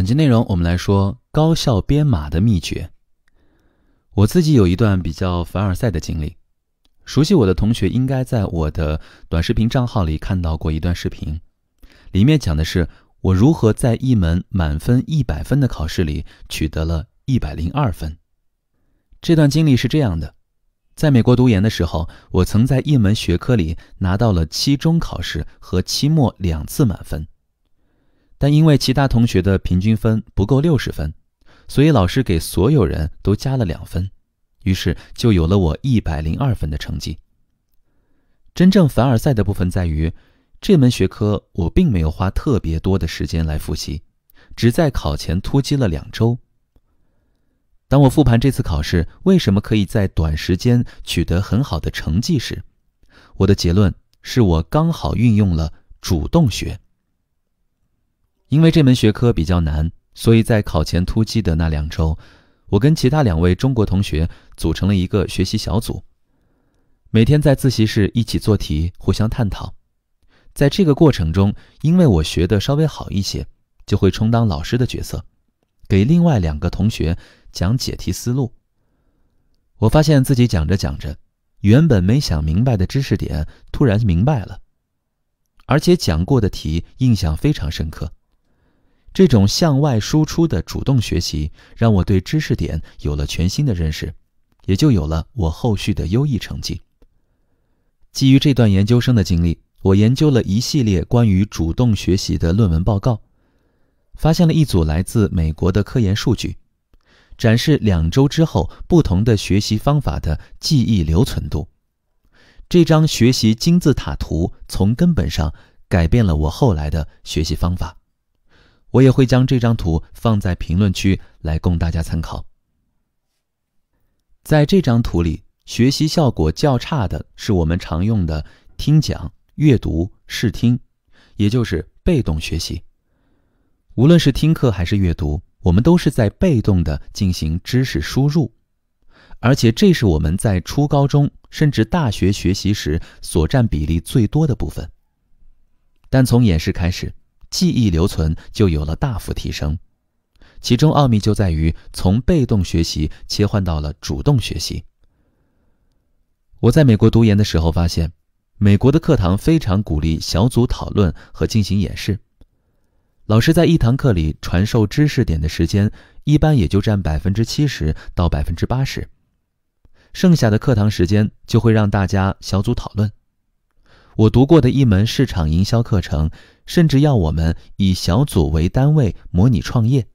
本期内容，我们来说高效编码的秘诀。我自己有一段比较凡尔赛的经历，熟悉我的同学应该在我的短视频账号里看到过一段视频，里面讲的是我如何在一门满分一百分的考试里取得了一百零二分。这段经历是这样的，在美国读研的时候，我曾在一门学科里拿到了期中考试和期末两次满分。但因为其他同学的平均分不够六十分，所以老师给所有人都加了两分，于是就有了我一百零二分的成绩。真正凡尔赛的部分在于，这门学科我并没有花特别多的时间来复习，只在考前突击了两周。当我复盘这次考试为什么可以在短时间取得很好的成绩时，我的结论是我刚好运用了主动学。因为这门学科比较难，所以在考前突击的那两周，我跟其他两位中国同学组成了一个学习小组，每天在自习室一起做题，互相探讨。在这个过程中，因为我学的稍微好一些，就会充当老师的角色，给另外两个同学讲解题思路。我发现自己讲着讲着，原本没想明白的知识点突然明白了，而且讲过的题印象非常深刻。这种向外输出的主动学习，让我对知识点有了全新的认识，也就有了我后续的优异成绩。基于这段研究生的经历，我研究了一系列关于主动学习的论文报告，发现了一组来自美国的科研数据，展示两周之后不同的学习方法的记忆留存度。这张学习金字塔图从根本上改变了我后来的学习方法。我也会将这张图放在评论区来供大家参考。在这张图里，学习效果较差的是我们常用的听讲、阅读、视听，也就是被动学习。无论是听课还是阅读，我们都是在被动的进行知识输入，而且这是我们在初高中甚至大学学习时所占比例最多的部分。但从演示开始。记忆留存就有了大幅提升，其中奥秘就在于从被动学习切换到了主动学习。我在美国读研的时候发现，美国的课堂非常鼓励小组讨论和进行演示，老师在一堂课里传授知识点的时间一般也就占百分之七十到百分之八十，剩下的课堂时间就会让大家小组讨论。我读过的一门市场营销课程。甚至要我们以小组为单位模拟创业，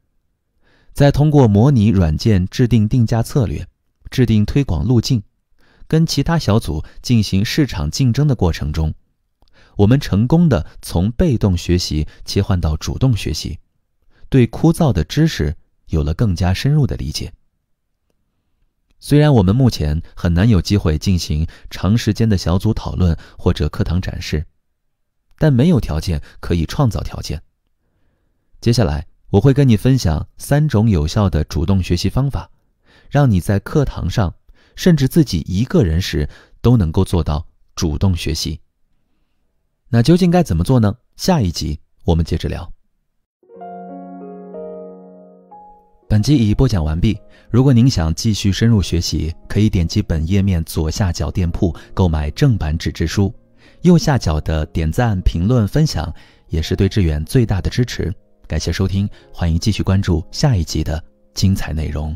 在通过模拟软件制定定价策略、制定推广路径、跟其他小组进行市场竞争的过程中，我们成功的从被动学习切换到主动学习，对枯燥的知识有了更加深入的理解。虽然我们目前很难有机会进行长时间的小组讨论或者课堂展示。但没有条件，可以创造条件。接下来，我会跟你分享三种有效的主动学习方法，让你在课堂上，甚至自己一个人时，都能够做到主动学习。那究竟该怎么做呢？下一集我们接着聊。本集已播讲完毕。如果您想继续深入学习，可以点击本页面左下角店铺购买正版纸质书。右下角的点赞、评论、分享，也是对志远最大的支持。感谢收听，欢迎继续关注下一集的精彩内容。